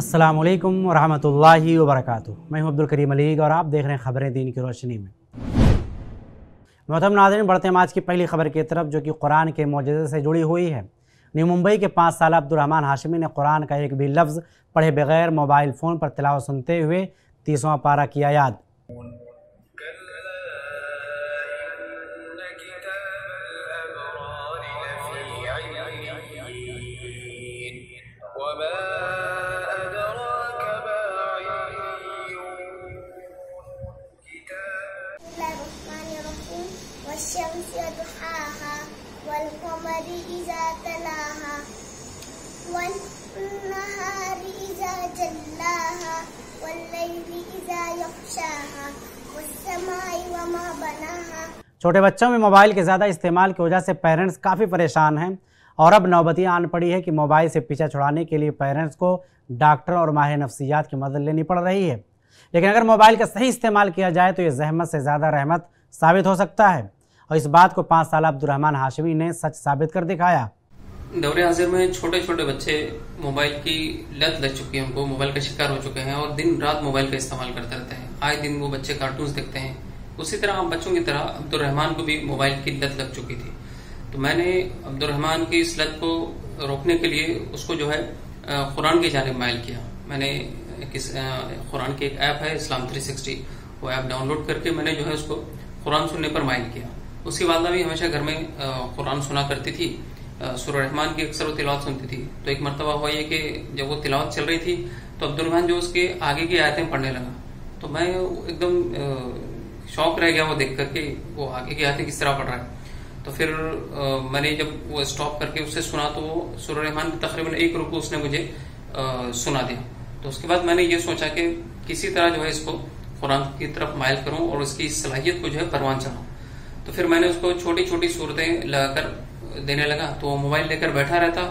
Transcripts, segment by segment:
अस्सलाम वालेकुम रहमतुल्लाहि व बरकातुहू मैं हूं अब्दुल करीम अलीग और आप देख रहे हैं खबरें दीन की रोशनी में मोहतम नाजरन बढ़ते हैं आज की पहली खबर की तरफ जो कि कुरान के मुजजे से जुड़ी हुई है न्यू मुंबई के पाँच साल अब्दुलरहमान हाशमी ने कुरान का एक भी लफ्ज़ पढ़े बगैर मोबाइल फ़ोन पर तिलावत सुनते हुए तीसवा पारा किया याद إذا تلاها إذا جلاها والليل إذا والسماء وما بناها छोटे बच्चों में मोबाइल के ज़्यादा इस्तेमाल की वजह से पेरेंट्स काफ़ी परेशान हैं और अब नौबती आन पड़ी है कि मोबाइल से पीछा छुड़ाने के लिए पेरेंट्स को डॉक्टर और माहिर नफसियात की मदद लेनी पड़ रही है लेकिन अगर मोबाइल का सही इस्तेमाल किया जाए तो ये जहमत से ज़्यादा रहमत साबित हो सकता है और इस बात को पाँच साल अब्दुलरहमान हाशमी ने सच साबित कर दिखाया दौरे हाजिर में छोटे छोटे बच्चे मोबाइल की लत लग चुकी है उनको मोबाइल का शिकार हो चुके हैं और दिन रात मोबाइल का इस्तेमाल करते रहते हैं आए दिन वो बच्चे कार्टून देखते हैं उसी तरह आप बच्चों की तरह अब्दुलरहमान को भी मोबाइल की लत लग चुकी थी तो मैंने अब्दुलरहमान की इस लत को रोकने के लिए उसको जो है कुरान की जानब मायल किया मैंने किस कुरान की एक ऐप है इस्लाम 360 वो ऐप डाउनलोड करके मैंने जो है उसको कुरान सुनने पर मायल किया उसकी वालदा भी हमेशा घर में कुरान सुना करती थी सुर रहमान की अक्सर वो तिलावत सुनती थी तो एक मरतबा हुआ ये कि जब वो तिलावत चल रही थी तो अब्दुल रहमान जो उसके आगे की आयतें पढ़ने लगा तो मैं एकदम शौक रह गया वो देख करके वो आगे की आयतें किस तरह पढ़ रहा है तो फिर मैंने जब वो स्टॉप करके उससे सुना तो सुर रहमान तकरीबन एक रुकू उसने मुझे सुना दिया तो उसके बाद मैंने ये सोचा कि किसी तरह जो है इसको कुरान की तरफ मायल करूं और उसकी सलाहियत को जो है परवान चढ़ाऊं तो फिर मैंने उसको छोटी छोटी सूरतें लगाकर देने लगा तो वो मोबाइल लेकर बैठा रहता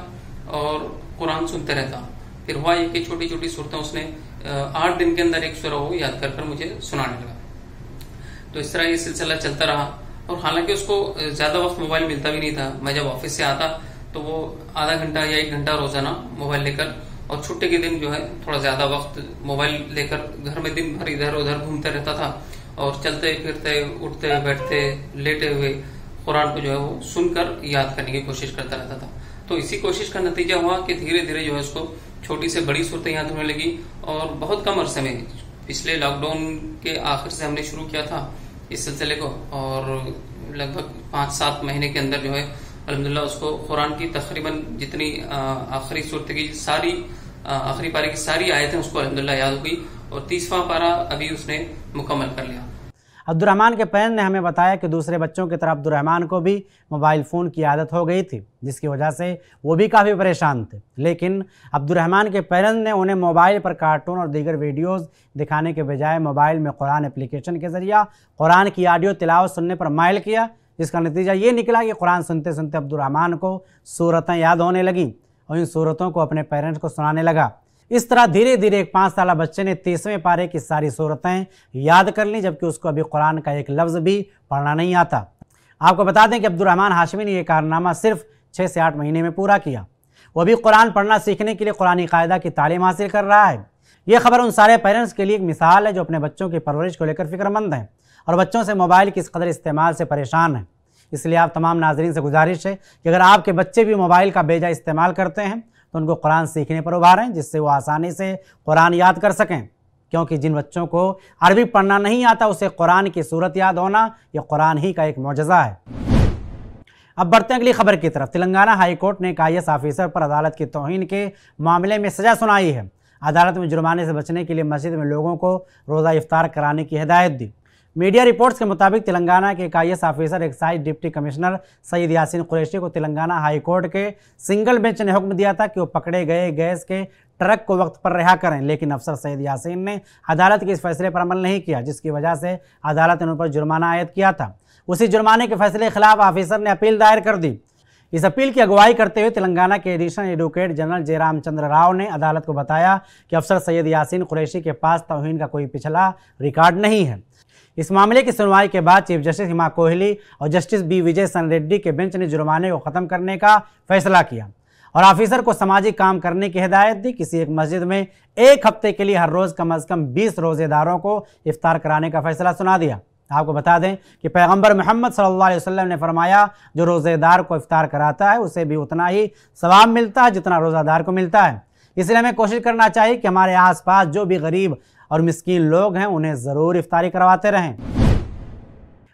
और कुरान सुनते रहता फिर हुआ ये कि छोटी छोटी सूरतें उसने आठ दिन के अंदर एक सूरह हो याद कर कर मुझे सुनाने लगा तो इस तरह ये सिलसिला चलता रहा और हालांकि उसको ज्यादा वक्त मोबाइल मिलता भी नहीं था मैं जब ऑफिस से आता तो वो आधा घंटा या एक घंटा रोजाना मोबाइल लेकर और छुट्टी के दिन जो है थोड़ा ज्यादा वक्त मोबाइल लेकर घर में दिन भर इधर उधर घूमता रहता था और चलते फिरते उठते बैठते लेटे हुए कुरान को जो है वो सुनकर याद करने की कोशिश करता रहता था तो इसी कोशिश का नतीजा हुआ कि धीरे धीरे जो है उसको छोटी से बड़ी सूरतें याद होने लगी और बहुत कम अरसे में पिछले लॉकडाउन के आखिर से हमने शुरू किया था इस सिलसिले को और लगभग पांच सात महीने के अंदर जो है अलहमदिल्ला उसको कुरान की तकरीबन जितनी आखिरी सूरत की सारी आखिरी पारे की सारी आयतें उसको अलहमदिल्ला याद हुई और तीसवा पारा अभी उसने मुकम्मल कर लिया अब्दुलरहमान के पेरेंट ने हमें बताया कि दूसरे बच्चों की तरह अब्दुलरहमान को भी मोबाइल फ़ोन की आदत हो गई थी जिसकी वजह से वो भी काफ़ी परेशान थे लेकिन अब्दुलरहमान के पेरेंट ने उन्हें मोबाइल पर कार्टून और दीगर वीडियोज़ दिखाने के बजाय मोबाइल में कुरान एप्लीकेशन के ज़रिए कुरान की ऑडियो तिलावत सुनने पर मायल किया जिसका नतीजा ये निकला कि कुरान सुनते सुनते अब्दुलरहमान को सूरतें याद होने लगी और इन सूरतों को अपने पेरेंट्स को सुनाने लगा इस तरह धीरे धीरे एक पाँच साल बच्चे ने तीसवें पारे की सारी सूरतें याद कर ली जबकि उसको अभी कुरान का एक लफ्ज़ भी पढ़ना नहीं आता आपको बता दें कि अब्दुलरहमान हाशमी ने यह कारनामा सिर्फ छः से आठ महीने में पूरा किया वह भी कुरान पढ़ना सीखने के लिए कुरानी कायदा की तालीम हासिल कर रहा है ये खबर उन सारे पेरेंट्स के लिए एक मिसाल है जो अपने बच्चों की परवरिश को लेकर फिक्रमंद हैं और बच्चों से मोबाइल की इस कदर इस्तेमाल से परेशान हैं इसलिए आप तमाम नाजरन से गुजारिश है कि अगर आपके बच्चे भी मोबाइल का बेजा इस्तेमाल करते हैं तो उनको कुरान सीखने पर उभारें जिससे वो आसानी से कुरान याद कर सकें क्योंकि जिन बच्चों को अरबी पढ़ना नहीं आता उसे कुरान की सूरत याद होना यह कुरान ही का एक मुजज़ा है अब बढ़ते हैं अगली खबर की तरफ तेलंगाना हाईकोर्ट ने एक आई ऑफिसर पर अदालत की तोहन के मामले में सजा सुनाई है अदालत में जुर्माने से बचने के लिए मस्जिद में लोगों को रोज़ा इफ्तार कराने की हिदायत दी मीडिया रिपोर्ट्स के मुताबिक तेलंगाना के I officer excise deputy commissioner Syed Yasin Qureshi को तेलंगाना हाईकोर्ट के सिंगल बेंच ने हुक्म दिया था कि वो पकड़े गए गैस के ट्रक को वक्त पर रिहा करें लेकिन अफसर सैद यासिन ने अदालत के इस फैसले पर अमल नहीं किया जिसकी वजह से अदालत ने उन पर जुर्माना आयद किया था उसी जुर्माने के फैसले के खिलाफ ऑफिसर ने अपील दायर कर दी इस अपील की अगुवाई करते हुए तेलंगाना के additional advocate general Jairam Chandra Rao ने अदालत को बताया कि अफसर सैयद यासीन कुरैशी के पास तोहन का कोई पिछला रिकॉर्ड नहीं है इस मामले की सुनवाई के बाद चीफ जस्टिस हिमा कोहली और जस्टिस बी विजय सन रेड्डी के बेंच ने जुर्माने को खत्म करने का फैसला किया और ऑफिसर को सामाजिक काम करने की हिदायत दी किसी एक मस्जिद में एक हफ्ते के लिए हर रोज़ कम अज़ कम बीस रोज़ेदारों को इफ्तार कराने का फैसला सुना दिया आपको बता दें कि पैगंबर मोहम्मद सल्लल्लाहु अलैहि वसल्लम ने फरमाया जो रोज़ेदार को इफ्तार कराता है उसे भी उतना ही सवाब मिलता है जितना रोज़ादार को मिलता है इसलिए हमें कोशिश करना चाहिए कि हमारे आसपास जो भी गरीब और मिस्किन लोग हैं उन्हें ज़रूर इफ्तारी करवाते रहें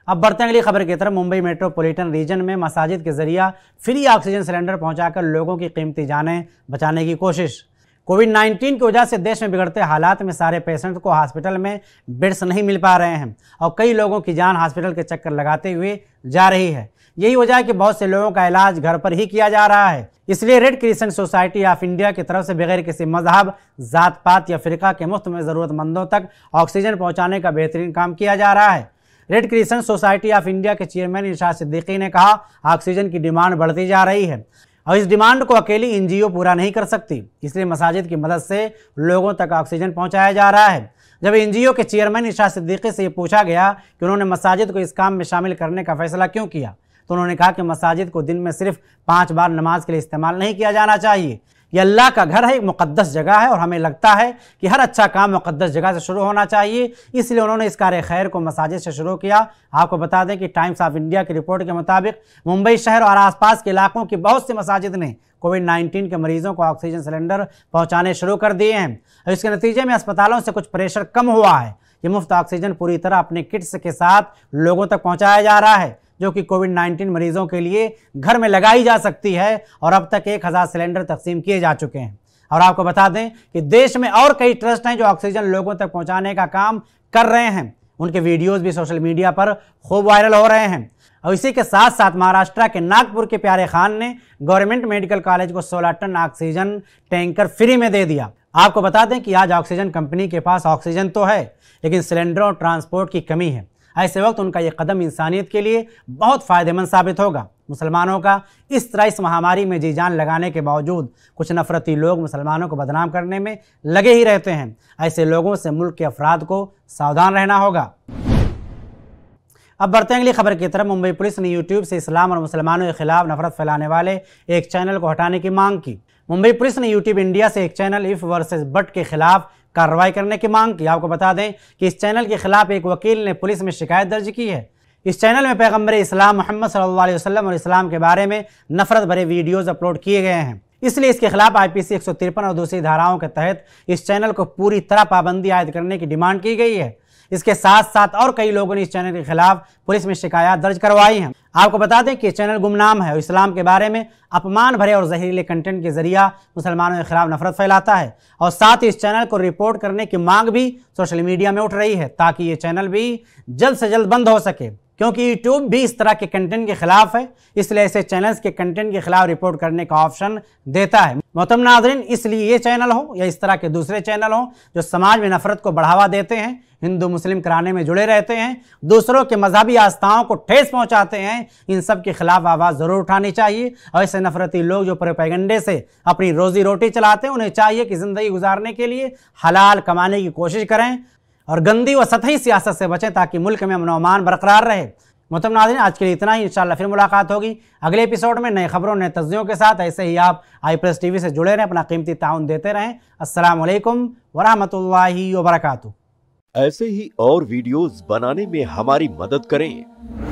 अब बढ़ते हैं अगली खबर की तरफ मुंबई मेट्रोपॉलिटन रीजन में मसाजिद के जरिए फ्री ऑक्सीजन सिलेंडर पहुंचाकर लोगों की कीमती जानें बचाने की कोशिश कोविड 19 की वजह से देश में बिगड़ते हालात में सारे पेशेंट को हॉस्पिटल में बेड्स नहीं मिल पा रहे हैं और कई लोगों की जान हॉस्पिटल के चक्कर लगाते हुए जा रही है यही वजह है कि बहुत से लोगों का इलाज घर पर ही किया जा रहा है इसलिए Red Crescent Society of India की तरफ से बगैर किसी मजहब जात पात या फिर के मुफ्त में ज़रूरतमंदों तक ऑक्सीजन पहुँचाने का बेहतरीन काम किया जा रहा है Red Crescent Society of India के चेयरमैन इरशाद सिद्दीकी ने कहा ऑक्सीजन की डिमांड बढ़ती जा रही है अब इस डिमांड को अकेली एनजीओ पूरा नहीं कर सकती इसलिए मसाजिद की मदद से लोगों तक ऑक्सीजन पहुंचाया जा रहा है जब एनजीओ के चेयरमैन शाह सिद्दीकी से ये पूछा गया कि उन्होंने मसाजिद को इस काम में शामिल करने का फैसला क्यों किया तो उन्होंने कहा कि मसाजिद को दिन में सिर्फ पाँच बार नमाज के लिए इस्तेमाल नहीं किया जाना चाहिए ये अल्लाह का घर है एक मुक़दस जगह है और हमें लगता है कि हर अच्छा काम मुक़दस जगह से शुरू होना चाहिए इसलिए उन्होंने इस कार्य खैर को मसाजिद से शुरू किया आपको बता दें कि टाइम्स ऑफ इंडिया की रिपोर्ट के मुताबिक मुंबई शहर और आसपास के इलाकों की बहुत सी मसाजिद ने कोविड 19 के मरीजों को ऑक्सीजन सिलेंडर पहुँचाने शुरू कर दिए हैं इसके नतीजे में अस्पतालों से कुछ प्रेशर कम हुआ है ये मुफ्त ऑक्सीजन पूरी तरह अपने किट्स के साथ लोगों तक पहुँचाया जा रहा है जो कि कोविड 19 मरीजों के लिए घर में लगाई जा सकती है और अब तक एक हज़ार सिलेंडर तकसीम किए जा चुके हैं और आपको बता दें कि देश में और कई ट्रस्ट हैं जो ऑक्सीजन लोगों तक पहुँचाने का काम कर रहे हैं उनके वीडियोज़ भी सोशल मीडिया पर खूब वायरल हो रहे हैं और इसी के साथ साथ महाराष्ट्र के नागपुर के प्यारे खान ने गवर्नमेंट मेडिकल कॉलेज को 16 टन ऑक्सीजन टैंकर फ्री में दे दिया आपको बता दें कि आज ऑक्सीजन कंपनी के पास ऑक्सीजन तो है लेकिन सिलेंडरों और ट्रांसपोर्ट की कमी है ऐसे वक्त उनका ये कदम इंसानियत के लिए बहुत फ़ायदेमंद साबित होगा मुसलमानों का इस तरह इस महामारी में जी जान लगाने के बावजूद कुछ नफरती लोग मुसलमानों को बदनाम करने में लगे ही रहते हैं ऐसे लोगों से मुल्क के अफराद को सावधान रहना होगा अब बढ़ते हैं अगली खबर की तरफ मुंबई पुलिस ने यूट्यूब से इस्लाम और मुसलमानों के खिलाफ नफरत फैलाने वाले एक चैनल को हटाने की मांग की मुंबई पुलिस ने यूट्यूब इंडिया से एक चैनल इफ वर्सेस बट के खिलाफ कार्रवाई करने की मांग की आपको बता दें कि इस चैनल के खिलाफ एक वकील ने पुलिस में शिकायत दर्ज की है इस चैनल में पैगम्बर इस्लाम मोहम्मद सल्ला वसलम और इस्लाम के बारे में नफरत भरे वीडियोज़ अपलोड किए गए हैं इसलिए इसके खिलाफ आईपीसी एक और दूसरी धाराओं के तहत इस चैनल को पूरी तरह पाबंदी आयद करने की डिमांड की गई है इसके साथ साथ और कई लोगों ने इस चैनल के खिलाफ पुलिस में शिकायत दर्ज करवाई है आपको बता दें कि चैनल गुमनाम है और इस्लाम के बारे में अपमान भरे और जहरीले कंटेंट के जरिया मुसलमानों के खिलाफ नफरत फैलाता है और साथ ही इस चैनल को रिपोर्ट करने की मांग भी सोशल मीडिया में उठ रही है ताकि ये चैनल भी जल्द से जल्द बंद हो सके क्योंकि यूट्यूब भी इस तरह के कंटेंट के खिलाफ है इसलिए ऐसे चैनल्स के कंटेंट के खिलाफ रिपोर्ट करने का ऑप्शन देता है मोहतम नाजरीन इसलिए ये चैनल हो या इस तरह के दूसरे चैनल हों जो समाज में नफरत को बढ़ावा देते हैं हिंदू मुस्लिम कराने में जुड़े रहते हैं दूसरों के मजहबी आस्थाओं को ठेस पहुंचाते हैं इन सब के खिलाफ आवाज़ ज़रूर उठानी चाहिए और ऐसे नफरती लोग जो प्रोपेगंडे से अपनी रोज़ी रोटी चलाते हैं उन्हें चाहिए कि ज़िंदगी गुजारने के लिए हलाल कमाने की कोशिश करें और गंदी व सतही सियासत से बचें ताकि मुल्क में अमनोमान बरकरार रहे मतम नाजन आज के लिए इतना ही इंशाल्लाह फिर मुलाकात होगी अगले एपिसोड में नए खबरों नए तज्जों के साथ ऐसे ही आप आई प्रेस टी से जुड़े रहें अपना कीमती ताउन देते रहें असलकम वरहमल वबरकू ऐसे ही और वीडियोज़ बनाने में हमारी मदद करें